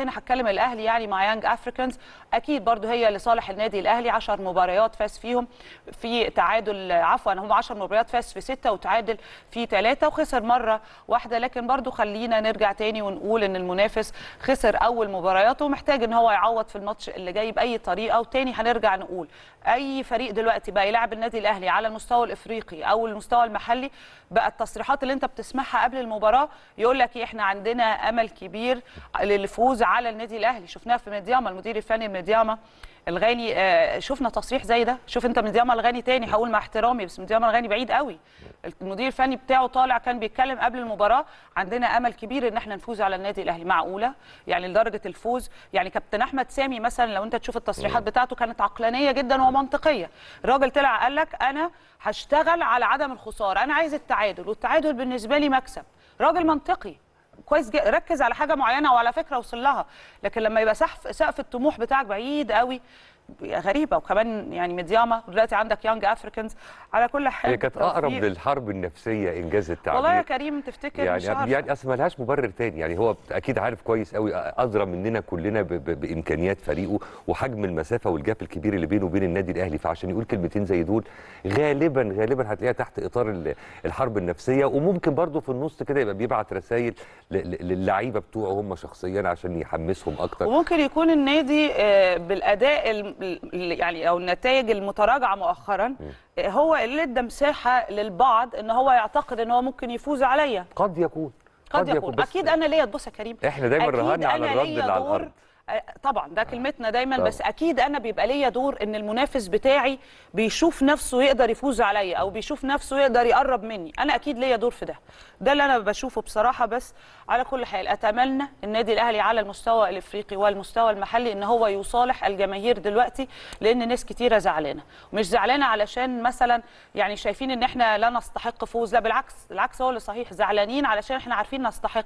هنا هتكلم الاهلي يعني مع يانج افريكانز اكيد برضو هي لصالح النادي الاهلي 10 مباريات فاز فيهم في تعادل عفوا هم 10 مباريات فاز في 6 وتعادل في 3 وخسر مره واحده لكن برضو خلينا نرجع تاني ونقول ان المنافس خسر اول مبارياته ومحتاج ان هو يعوض في الماتش اللي جاي باي طريقه وتاني هنرجع نقول اي فريق دلوقتي بقى يلعب النادي الاهلي على المستوى الافريقي او المستوى المحلي بقى التصريحات اللي انت بتسمعها قبل المباراه يقول لك إيه، احنا عندنا امل كبير للفوز على النادي الاهلي شفناها في مدياما المدير الفني مدياما الغاني آه، شفنا تصريح زي ده شوف انت مدياما الغاني تاني هقول مع احترامي بس مدياما الغاني بعيد قوي المدير الفني بتاعه طالع كان بيتكلم قبل المباراه عندنا امل كبير ان احنا نفوز على النادي الاهلي معقوله يعني لدرجه الفوز يعني كابتن احمد سامي مثلا لو انت تشوف التصريحات نعم. بتاعته كانت عقلانيه جدا ومنطقيه الراجل طلع قال لك انا هشتغل على عدم الخساره انا عايز التعادل والتعادل بالنسبه لي مكسب راجل منطقي كويس جدا ركز على حاجه معينه وعلى فكره وصل لها لكن لما يبقى سقف الطموح بتاعك بعيد قوي غريبه وكمان يعني مدياما دلوقتي عندك يانج افريكانز على كل حال هي كانت اقرب للحرب النفسيه انجاز التعبير والله يا كريم تفتكر يعني مش عارف. يعني اصل ملهاش مبرر تاني يعني هو اكيد عارف كويس قوي ادرى مننا كلنا ب ب بامكانيات فريقه وحجم المسافه والجاب الكبير اللي بينه وبين النادي الاهلي فعشان يقول كلمتين زي دول غالبا غالبا هتلاقيها تحت اطار الحرب النفسيه وممكن برضه في النص كده يبقى بيبعت رسائل للعيبه بتوعه هم شخصيا عشان يحمسهم اكتر وممكن يكون النادي آه، بالاداء يعني او النتائج المتراجعه مؤخرا هو اللي ادى مساحه للبعض ان هو يعتقد ان هو ممكن يفوز عليا قد يكون قد, قد يكون, يكون. اكيد انا ليا بص يا كريم احنا دايما رهنا على الرد اللي على الارض طبعا ده آه. كلمتنا دايما طبعا. بس اكيد انا بيبقى ليا دور ان المنافس بتاعي بيشوف نفسه يقدر يفوز عليا او بيشوف نفسه يقدر يقرب مني انا اكيد ليا دور في ده ده اللي انا بشوفه بصراحه بس على كل حال اتمنى النادي الاهلي على المستوى الافريقي والمستوى المحلي ان هو يصالح الجماهير دلوقتي لان ناس كتيره زعلانه ومش زعلانه علشان مثلا يعني شايفين ان احنا لا نستحق فوز لا بالعكس العكس هو اللي صحيح زعلانين علشان احنا عارفين نستحق